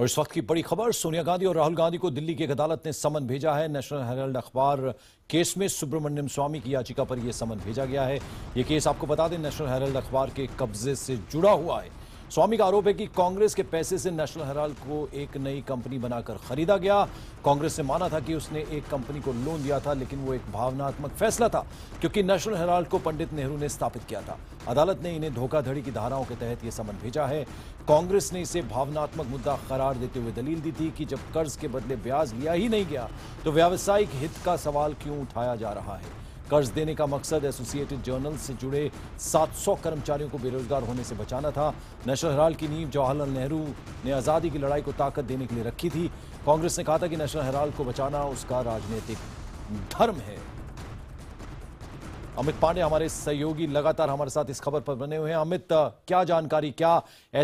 और इस वक्त की बड़ी खबर सोनिया गांधी और राहुल गांधी को दिल्ली की एक अदालत ने समन भेजा है नेशनल हेराल्ड अखबार केस में सुब्रमण्यम स्वामी की याचिका पर यह समन भेजा गया है ये केस आपको बता दें नेशनल हेराल्ड अखबार के कब्जे से जुड़ा हुआ है स्वामी का आरोप है कि कांग्रेस के पैसे से नेशनल हेराल्ड को एक नई कंपनी बनाकर खरीदा गया कांग्रेस ने माना था कि उसने एक कंपनी को लोन दिया था लेकिन वो एक भावनात्मक फैसला था क्योंकि नेशनल हेराल्ड को पंडित नेहरू ने स्थापित किया था अदालत ने इन्हें धोखाधड़ी की धाराओं के तहत यह समन भेजा है कांग्रेस ने इसे भावनात्मक मुद्दा करार देते हुए दलील दी थी कि जब कर्ज के बदले ब्याज लिया ही नहीं गया तो व्यावसायिक हित का सवाल क्यों उठाया जा रहा है कर्ज देने का मकसद एसोसिएटेड जर्नल से जुड़े 700 कर्मचारियों को बेरोजगार होने से बचाना था नेशनल हेराल्ड की नींव जवाहरलाल नेहरू ने आज़ादी की लड़ाई को ताकत देने के लिए रखी थी कांग्रेस ने कहा था कि नेशनल हेराल्ड को बचाना उसका राजनीतिक धर्म है अमित पांडे हमारे सहयोगी लगातार हमारे साथ इस खबर पर बने हुए हैं अमित क्या जानकारी क्या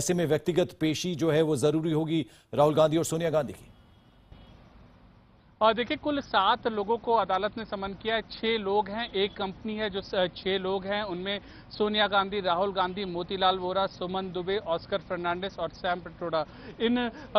ऐसे में व्यक्तिगत पेशी जो है वो जरूरी होगी राहुल गांधी और सोनिया गांधी की और देखिए कुल सात लोगों को अदालत ने समन किया है छह लोग हैं एक कंपनी है जो छः लोग हैं उनमें सोनिया गांधी राहुल गांधी मोतीलाल वोरा सुमन दुबे ऑस्कर फर्नांडिस और सैम पेट्रोडा इन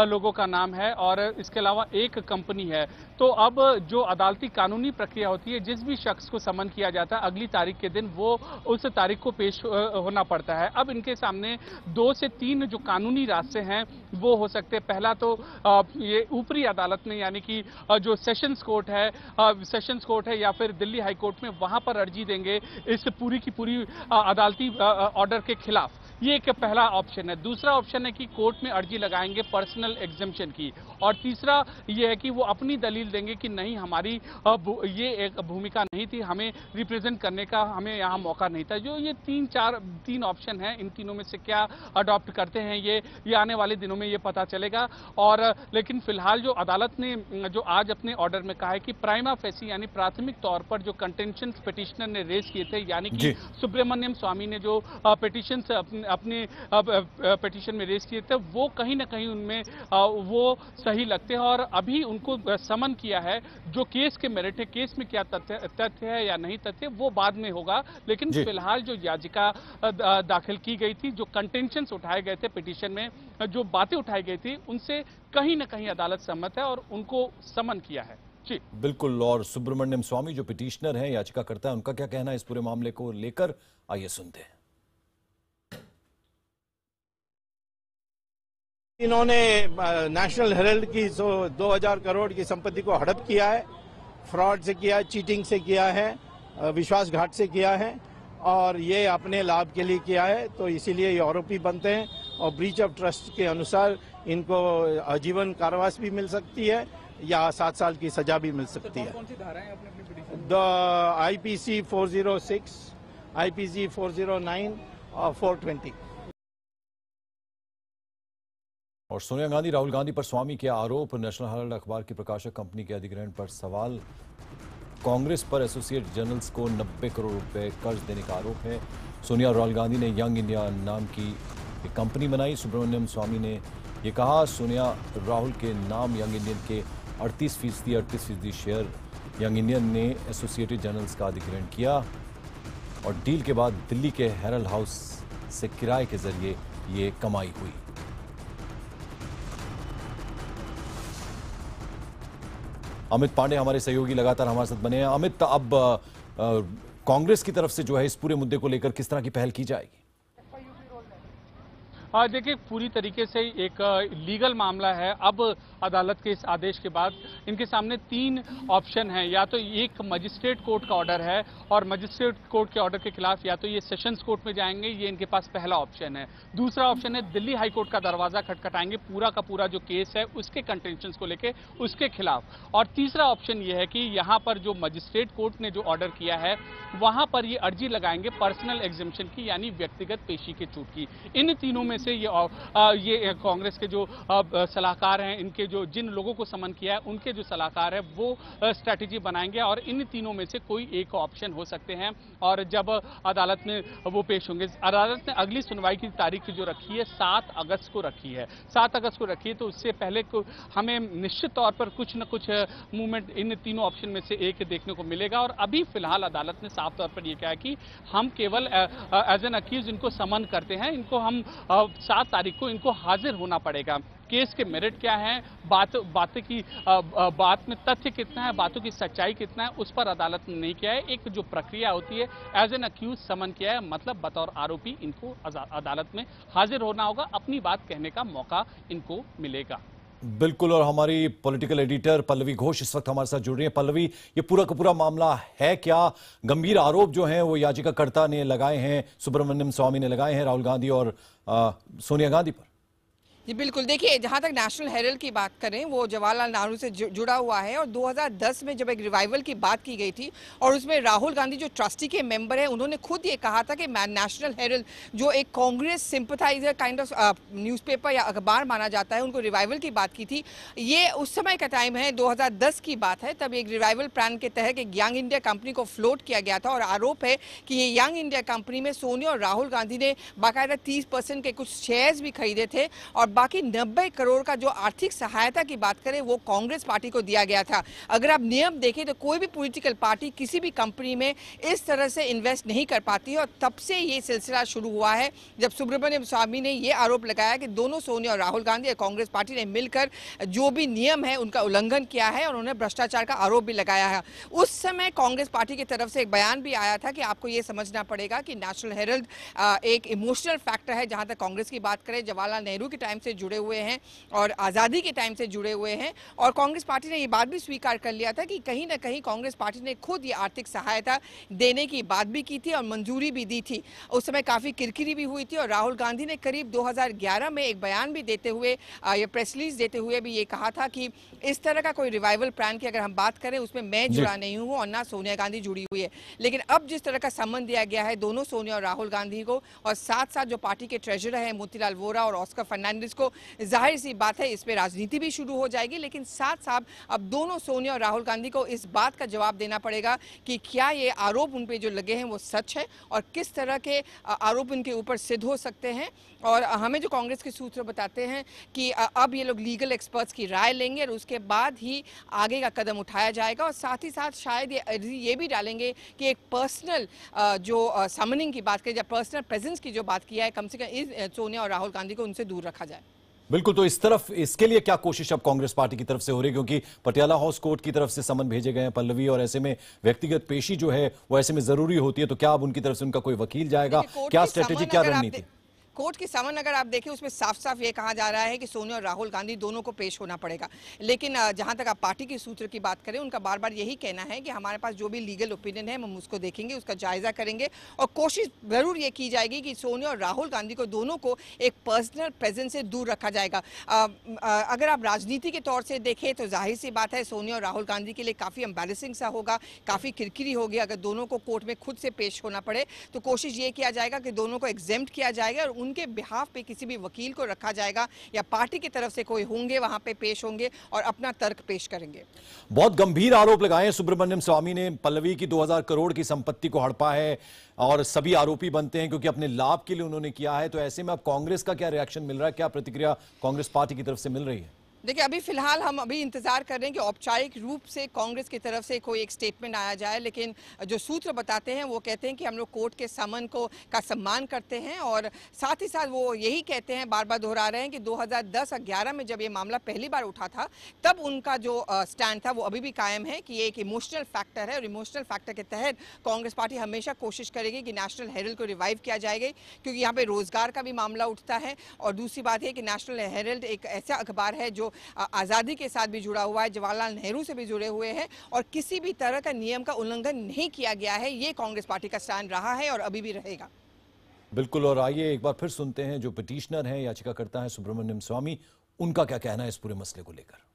लोगों का नाम है और इसके अलावा एक कंपनी है तो अब जो अदालती कानूनी प्रक्रिया होती है जिस भी शख्स को समन किया जाता है अगली तारीख के दिन वो उस तारीख को पेश होना पड़ता है अब इनके सामने दो से तीन जो कानूनी रास्ते हैं वो हो सकते हैं पहला तो ये ऊपरी अदालत में यानी कि जो सेशंस कोर्ट है सेशंस कोर्ट है या फिर दिल्ली हाई कोर्ट में वहां पर अर्जी देंगे इस पूरी की पूरी अदालती ऑर्डर के खिलाफ ये एक पहला ऑप्शन है दूसरा ऑप्शन है कि कोर्ट में अर्जी लगाएंगे पर्सनल एग्जिमिशन की और तीसरा ये है कि वो अपनी दलील देंगे कि नहीं हमारी ये एक भूमिका नहीं थी हमें रिप्रेजेंट करने का हमें यहाँ मौका नहीं था जो ये तीन चार तीन ऑप्शन है इन तीनों में से क्या अडॉप्ट करते हैं ये ये आने वाले दिनों में ये पता चलेगा और लेकिन फिलहाल जो अदालत ने जो आज अपने ऑर्डर में कहा है कि प्राइमा फैसी यानी प्राथमिक तौर पर जो कंटेंशन पिटिशनर ने रेज किए थे यानी कि सुब्रमण्यम स्वामी ने जो पिटिशन अपने पिटिशन में रेस किए थे वो कहीं ना कहीं उनमें वो सही लगते हैं और अभी उनको समन किया है जो केस के मेरिट है केस में क्या तथ्य है या नहीं तथ्य वो बाद में होगा लेकिन फिलहाल जो याचिका दाखिल की गई थी जो कंटेंशन उठाए गए थे पिटिशन में जो बातें उठाई गई थी उनसे कहीं ना कहीं अदालत सहमत है और उनको समन किया है जी बिल्कुल और सुब्रमण्यम स्वामी जो पिटिशनर हैं याचिकाकर्ता है उनका क्या कहना है इस पूरे मामले को लेकर आइए सुनते हैं इन्होंने नेशनल हेरल्ड की सो 2000 करोड़ की संपत्ति को हड़प किया है फ्रॉड से किया है चीटिंग से किया है विश्वासघात से किया है और ये अपने लाभ के लिए किया है तो इसीलिए ये आरोपी बनते हैं और ब्रीच ऑफ ट्रस्ट के अनुसार इनको आजीवन कारावास भी मिल सकती है या सात साल की सजा भी मिल तो सकती है the I P C four zero six I P C four zero nine और फोर ट्वेंटी और सोनिया गांधी राहुल गांधी पर स्वामी के आरोप नेशनल हेराल्ड अखबार की प्रकाशक कंपनी के अधिग्रहण पर सवाल कांग्रेस पर एसोसिएट जर्नल्स को 90 करोड़ रुपए कर्ज देने का आरोप है सोनिया राहुल गांधी ने यंग इंडिया नाम की एक कंपनी बनाई सुब्रमण्यम स्वामी ने यह कहा सोनिया राहुल के नाम यंग इंडियन के अड़तीस फीसदी अड़तीस फीसदी शेयर यंग इंडियन ने एसोसिएटेड जर्नल्स का अधिग्रहण किया और डील के बाद दिल्ली के हेरल हाउस से किराए के जरिए ये कमाई हुई अमित पांडे हमारे सहयोगी लगातार हमारे साथ बने हैं अमित तो अब कांग्रेस की तरफ से जो है इस पूरे मुद्दे को लेकर किस तरह की पहल की जाएगी हाँ, देखिए पूरी तरीके से एक लीगल मामला है अब अदालत के इस आदेश के बाद इनके सामने तीन ऑप्शन हैं या तो एक मजिस्ट्रेट कोर्ट का ऑर्डर है और मजिस्ट्रेट कोर्ट के ऑर्डर के खिलाफ या तो ये सेशंस कोर्ट में जाएंगे ये इनके पास पहला ऑप्शन है दूसरा ऑप्शन है दिल्ली हाईकोर्ट का दरवाजा खटखटाएंगे पूरा का पूरा जो केस है उसके कंटेंशन को लेकर उसके खिलाफ और तीसरा ऑप्शन ये है कि यहाँ पर जो मजिस्ट्रेट कोर्ट ने जो ऑर्डर किया है वहाँ पर ये अर्जी लगाएंगे पर्सनल एग्जिमिशन की यानी व्यक्तिगत पेशी की छूट की इन तीनों में से ये आ, ये कांग्रेस के जो सलाहकार हैं इनके जो जिन लोगों को समन किया है उनके जो सलाहकार है वो स्ट्रैटेजी बनाएंगे और इन तीनों में से कोई एक ऑप्शन हो सकते हैं और जब अदालत में वो पेश होंगे अदालत ने अगली सुनवाई की तारीख जो रखी है सात अगस्त को रखी है सात अगस्त को रखी है तो उससे पहले हमें निश्चित तौर पर कुछ न कुछ मूवमेंट इन तीनों ऑप्शन में से एक देखने को मिलेगा और अभी फिलहाल अदालत ने साफ तौर पर यह कहा कि हम केवल एज एन अक्यूज इनको समन करते हैं इनको हम सात तारीख को इनको हाजिर होना पड़ेगा केस के मेरिट क्या है बात बातें की बात में तथ्य कितना है बातों की सच्चाई कितना है उस पर अदालत ने नहीं किया है एक जो प्रक्रिया होती है एज एन अक्यूज समन किया है मतलब बतौर आरोपी इनको अदालत में हाजिर होना होगा अपनी बात कहने का मौका इनको मिलेगा बिल्कुल और हमारी पॉलिटिकल एडिटर पल्लवी घोष इस वक्त हमारे साथ जुड़ रही है पल्लवी ये पूरा का पूरा मामला है क्या गंभीर आरोप जो हैं वो याचिकाकर्ता ने लगाए हैं सुब्रमण्यम स्वामी ने लगाए हैं राहुल गांधी और आ, सोनिया गांधी पर जी बिल्कुल देखिए जहाँ तक नेशनल हेरल्ड की बात करें वो जवाहरलाल नेहरू से जुड़ा हुआ है और 2010 में जब एक रिवाइवल की बात की गई थी और उसमें राहुल गांधी जो ट्रस्टी के मेंबर हैं उन्होंने खुद ये कहा था कि नेशनल हेरल्ड जो एक Congress sympathiser kind of newspaper या अखबार माना जाता है उनको रिवाइवल की बात की थी ये उस समय का टाइम है दो की बात है तब एक रिवाइवल प्लान के तहत एक यंग इंडिया कंपनी को फ्लोट किया गया था और आरोप है कि ये यंग इंडिया कंपनी में सोनिया और राहुल गांधी ने बाकायदा तीस के कुछ शेयर्स भी खरीदे थे और बाकी 90 करोड़ का जो आर्थिक सहायता की बात करें वो कांग्रेस पार्टी को दिया गया था अगर आप नियम देखें तो कोई भी पॉलिटिकल पार्टी किसी भी कंपनी में इस तरह से इन्वेस्ट नहीं कर पाती है और तब से ये सिलसिला शुरू हुआ है जब सुब्रमण्यम स्वामी ने ये आरोप लगाया कि दोनों सोनिया और राहुल गांधी और कांग्रेस पार्टी ने मिलकर जो भी नियम है उनका उल्लंघन किया है और उन्होंने भ्रष्टाचार का आरोप भी लगाया है उस समय कांग्रेस पार्टी की तरफ से एक बयान भी आया था कि आपको ये समझना पड़ेगा कि नेशनल हेरल्ड एक इमोशनल फैक्टर है जहां तक कांग्रेस की बात करें जवाहरलाल नेहरू के टाइम से जुड़े हुए हैं और आज़ादी के टाइम से जुड़े हुए हैं और कांग्रेस पार्टी ने ये बात भी स्वीकार कर लिया था कि कहीं ना कहीं कांग्रेस पार्टी ने खुद ये आर्थिक सहायता देने की बात भी की थी और मंजूरी भी दी थी उस समय काफ़ी किरकिरी भी हुई थी और राहुल गांधी ने करीब दो में एक बयान भी देते हुए या प्रेस रिलीज देते हुए भी ये कहा था कि इस तरह का कोई रिवाइवल प्लान की अगर हम बात करें उसमें मैं जुड़ा नहीं हूँ और ना सोनिया गांधी जुड़ी हुई है लेकिन अब जिस तरह का संबंध दिया गया है दोनों सोनिया और राहुल गांधी को और साथ साथ जो पार्टी के ट्रेजरर हैं मोतीलाल वोरा और ऑस्कर फर्नांडिस उसको जाहिर सी बात है इस पर राजनीति भी शुरू हो जाएगी लेकिन साथ साथ अब दोनों सोनिया और राहुल गांधी को इस बात का जवाब देना पड़ेगा कि क्या ये आरोप उन पर जो लगे हैं वो सच है और किस तरह के आरोप उनके ऊपर सिद्ध हो सकते हैं और हमें जो कांग्रेस के सूत्र बताते हैं कि अब ये लोग लीगल एक्सपर्ट्स की राय लेंगे और उसके बाद ही आगे का कदम उठाया जाएगा और साथ ही साथ शायद ये अर्जी ये भी डालेंगे कि एक पर्सनल जो समनिंग की बात करें या पर्सनल प्रेजेंस की जो बात किया है कम से कम इस सोनिया और राहुल गांधी को उनसे दूर रखा जाए बिल्कुल तो इस तरफ इसके लिए क्या कोशिश अब कांग्रेस पार्टी की तरफ से हो रही है क्योंकि पटियाला हाउस कोर्ट की तरफ से समन भेजे गए हैं पल्लवी और ऐसे में व्यक्तिगत पेशी जो है वो ऐसे में जरूरी होती है तो क्या अब उनकी तरफ से उनका कोई वकील जाएगा क्या स्ट्रेटेजी क्या रणनीति कोर्ट की समन अगर आप देखें उसमें साफ साफ ये कहा जा रहा है कि सोनिया और राहुल गांधी दोनों को पेश होना पड़ेगा लेकिन जहां तक आप पार्टी के सूत्र की बात करें उनका बार बार यही कहना है कि हमारे पास जो भी लीगल ओपिनियन है हम उसको देखेंगे उसका जायजा करेंगे और कोशिश जरूर ये की जाएगी कि सोनिया और राहुल गांधी को दोनों को एक पर्सनल प्रेजेंस से दूर रखा जाएगा अगर आप राजनीति के तौर से देखें तो जाहिर सी बात है सोनिया और राहुल गांधी के लिए काफ़ी एम्बेसिंग सा होगा काफ़ी किरकिरी होगी अगर दोनों को कोर्ट में खुद से पेश होना पड़े तो कोशिश ये किया जाएगा कि दोनों को एग्जेम्प्ट किया जाएगा और उनके बिहाफ पे किसी भी वकील को रखा जाएगा या पार्टी की तरफ से कोई होंगे वहां पे पेश होंगे और अपना तर्क पेश करेंगे बहुत गंभीर आरोप लगाए सुब्रमण्यम स्वामी ने पल्लवी की 2000 करोड़ की संपत्ति को हड़पा है और सभी आरोपी बनते हैं क्योंकि अपने लाभ के लिए उन्होंने किया है तो ऐसे में अब कांग्रेस का क्या रिएक्शन मिल रहा है क्या प्रतिक्रिया कांग्रेस पार्टी की तरफ से मिल रही है देखिए अभी फिलहाल हम अभी इंतज़ार कर रहे हैं कि औपचारिक रूप से कांग्रेस की तरफ से कोई एक स्टेटमेंट आया जाए लेकिन जो सूत्र बताते हैं वो कहते हैं कि हम लोग कोर्ट के समन को का सम्मान करते हैं और साथ ही साथ वो यही कहते हैं बार बार दोहरा रहे हैं कि 2010-11 में जब ये मामला पहली बार उठा था तब उनका जो स्टैंड था वो अभी भी कायम है कि ये एक इमोशनल फैक्टर है और इमोशनल फैक्टर के तहत कांग्रेस पार्टी हमेशा कोशिश करेगी कि नेशनल हेरल्ड को रिवाइव किया जाएगा क्योंकि यहाँ पर रोज़गार का भी मामला उठता है और दूसरी बात यह कि नेशनल हेरल्ड एक ऐसा अखबार है जो आज़ादी के साथ भी जुड़ा हुआ है जवाहरलाल नेहरू से भी जुड़े हुए हैं और किसी भी तरह का नियम का उल्लंघन नहीं किया गया है ये कांग्रेस पार्टी का स्टैंड रहा है और अभी भी रहेगा बिल्कुल और आइए एक बार फिर सुनते हैं जो पिटिशनर हैं याचिकाकर्ता हैं सुब्रमण्यम स्वामी उनका क्या कहना है इस पूरे मसले को लेकर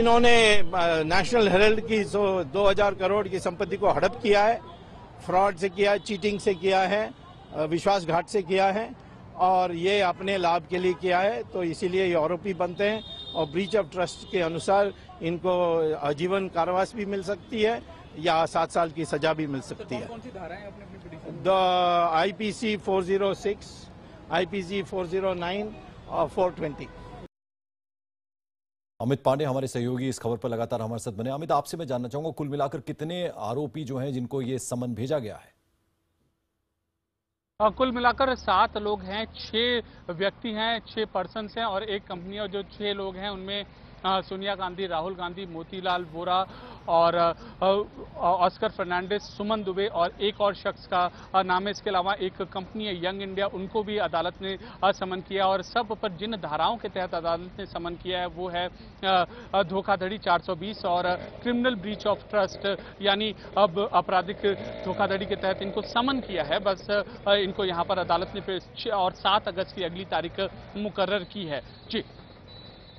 इन्होंने नेशनल हेरल्ड की जो 2000 करोड़ की संपत्ति को हड़प किया है फ्रॉड से किया है चीटिंग से किया है विश्वासघात से किया है और ये अपने लाभ के लिए किया है तो इसीलिए ये आरोपी बनते हैं और ब्रीच ऑफ ट्रस्ट के अनुसार इनको आजीवन कारावास भी मिल सकती है या सात साल की सजा भी मिल सकती है the I P C four zero six I P C four zero nine और फोर ट्वेंटी अमित पांडे हमारे सहयोगी इस खबर पर लगातार हमारे साथ बने अमित आपसे मैं जानना चाहूंगा कुल मिलाकर कितने आरोपी जो हैं जिनको ये समन भेजा गया है कुल मिलाकर सात लोग हैं छः व्यक्ति हैं छह पर्सन हैं और एक कंपनी और जो छह लोग हैं उनमें सोनिया गांधी राहुल गांधी मोतीलाल वोरा और ऑस्कर फर्नांडिस सुमन दुबे और एक और शख्स का नाम है इसके अलावा एक कंपनी है यंग इंडिया उनको भी अदालत ने समन किया और सब पर जिन धाराओं के तहत अदालत ने समन किया है वो है धोखाधड़ी 420 और क्रिमिनल ब्रीच ऑफ ट्रस्ट यानी अब आपराधिक धोखाधड़ी के तहत इनको समन किया है बस इनको यहाँ पर अदालत ने और सात अगस्त की अगली तारीख मुकर्र की है जी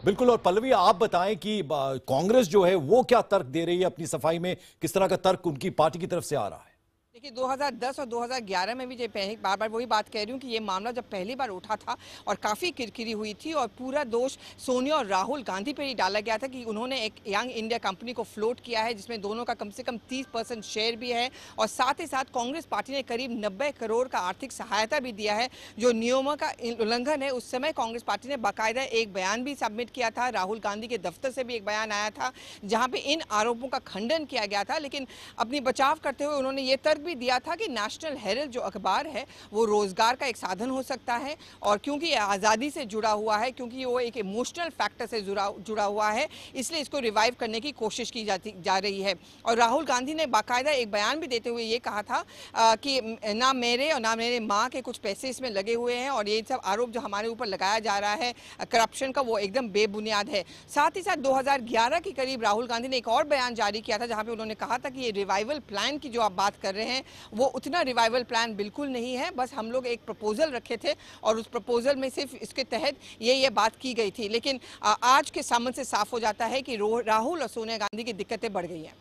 बिल्कुल और पल्लवी आप बताएं कि कांग्रेस जो है वो क्या तर्क दे रही है अपनी सफाई में किस तरह का तर्क उनकी पार्टी की तरफ से आ रहा है देखिए 2010 और 2011 में भी ये बार बार वही बात कह रही हूँ कि ये मामला जब पहली बार उठा था और काफ़ी किरकिरी हुई थी और पूरा दोष सोनिया और राहुल गांधी पर ही डाला गया था कि उन्होंने एक यंग इंडिया कंपनी को फ्लोट किया है जिसमें दोनों का कम से कम 30 परसेंट शेयर भी है और साथ ही साथ कांग्रेस पार्टी ने करीब नब्बे करोड़ का आर्थिक सहायता भी दिया है जो नियमों का उल्लंघन है उस समय कांग्रेस पार्टी ने बाकायदा एक बयान भी सबमिट किया था राहुल गांधी के दफ्तर से भी एक बयान आया था जहाँ पर इन आरोपों का खंडन किया गया था लेकिन अपनी बचाव करते हुए उन्होंने ये तर्क भी दिया था कि नेशनल हेरल्ड जो अखबार है वो रोज़गार का एक साधन हो सकता है और क्योंकि आज़ादी से जुड़ा हुआ है क्योंकि वो एक इमोशनल फैक्टर से जुड़ा जुड़ा हुआ है इसलिए इसको रिवाइव करने की कोशिश की जाती जा रही है और राहुल गांधी ने बाकायदा एक बयान भी देते हुए ये कहा था आ, कि ना मेरे और ना मेरे माँ के कुछ पैसे इसमें लगे हुए हैं और ये सब आरोप जो हमारे ऊपर लगाया जा रहा है करप्शन का वो एकदम बेबुनियाद है साथ ही साथ 2011 के करीब राहुल गांधी ने एक और बयान जारी किया था जहाँ पे उन्होंने कहा था कि ये रिवाइवल प्लान की जो आप बात कर रहे हैं हैं वो उतना रिवाइवल प्लान बिल्कुल नहीं है बस हम लोग एक प्रपोजल रखे थे और उस प्रपोजल में सिर्फ इसके तहत ये ये बात की गई थी लेकिन आज के सामन से साफ हो जाता है कि राहुल और सोनिया गांधी की दिक्कतें बढ़ गई हैं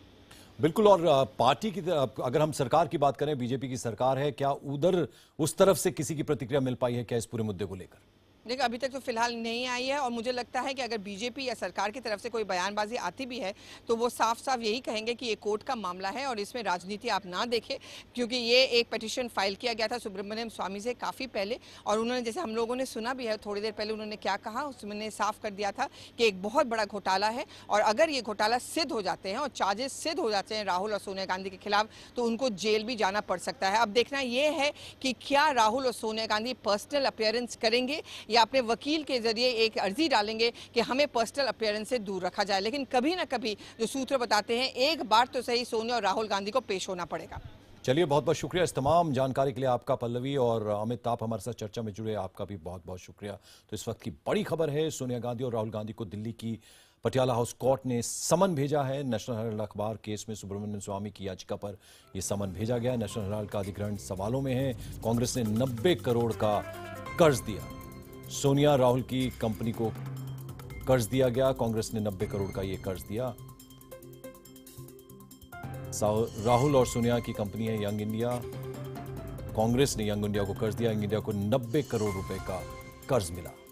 बिल्कुल और पार्टी की अगर हम सरकार की बात करें बीजेपी की सरकार है क्या उधर उस तरफ से किसी की प्रतिक्रिया मिल पाई है क्या इस पूरे मुद्दे को लेकर लेकिन अभी तक तो फिलहाल नहीं आई है और मुझे लगता है कि अगर बीजेपी या सरकार की तरफ से कोई बयानबाजी आती भी है तो वो साफ साफ यही कहेंगे कि ये कोर्ट का मामला है और इसमें राजनीति आप ना देखें क्योंकि ये एक पटिशन फाइल किया गया था सुब्रमण्यम स्वामी से काफ़ी पहले और उन्होंने जैसे हम लोगों ने सुना भी है थोड़ी देर पहले उन्होंने क्या कहा उसमें साफ कर दिया था कि एक बहुत बड़ा घोटाला है और अगर ये घोटाला सिद्ध हो जाते हैं और चार्जेस सिद्ध हो जाते हैं राहुल और सोनिया गांधी के खिलाफ तो उनको जेल भी जाना पड़ सकता है अब देखना यह है कि क्या राहुल और सोनिया गांधी पर्सनल अपेयरेंस करेंगे या अपने वकील के जरिए एक अर्जी डालेंगे कि हमें पर्सनल अपेयरेंस से दूर रखा जाए लेकिन कभी ना कभी जो सूत्र बताते हैं एक बार तो सही सोनिया और राहुल गांधी को पेश होना पड़ेगा चलिए बहुत बहुत शुक्रिया इस तमाम जानकारी के लिए आपका पल्लवी और अमित आप हमारे साथ चर्चा में जुड़े आपका भी बहुत बहुत शुक्रिया तो इस वक्त की बड़ी खबर है सोनिया गांधी और राहुल गांधी को दिल्ली की पटियाला हाउस कोर्ट ने समन भेजा है नेशनल हेराल्ड अखबार केस में सुब्रमण्यम स्वामी की याचिका पर यह समन भेजा गया नेशनल हेराल्ड का अधिग्रहण सवालों में है कांग्रेस ने नब्बे करोड़ का कर्ज दिया सोनिया राहुल की कंपनी को कर्ज दिया गया कांग्रेस ने 90 करोड़ का यह कर्ज दिया राहुल और सोनिया की कंपनी है यंग इंडिया कांग्रेस ने यंग इंडिया को कर्ज दिया यंग इंडिया को 90 करोड़ रुपए का कर्ज मिला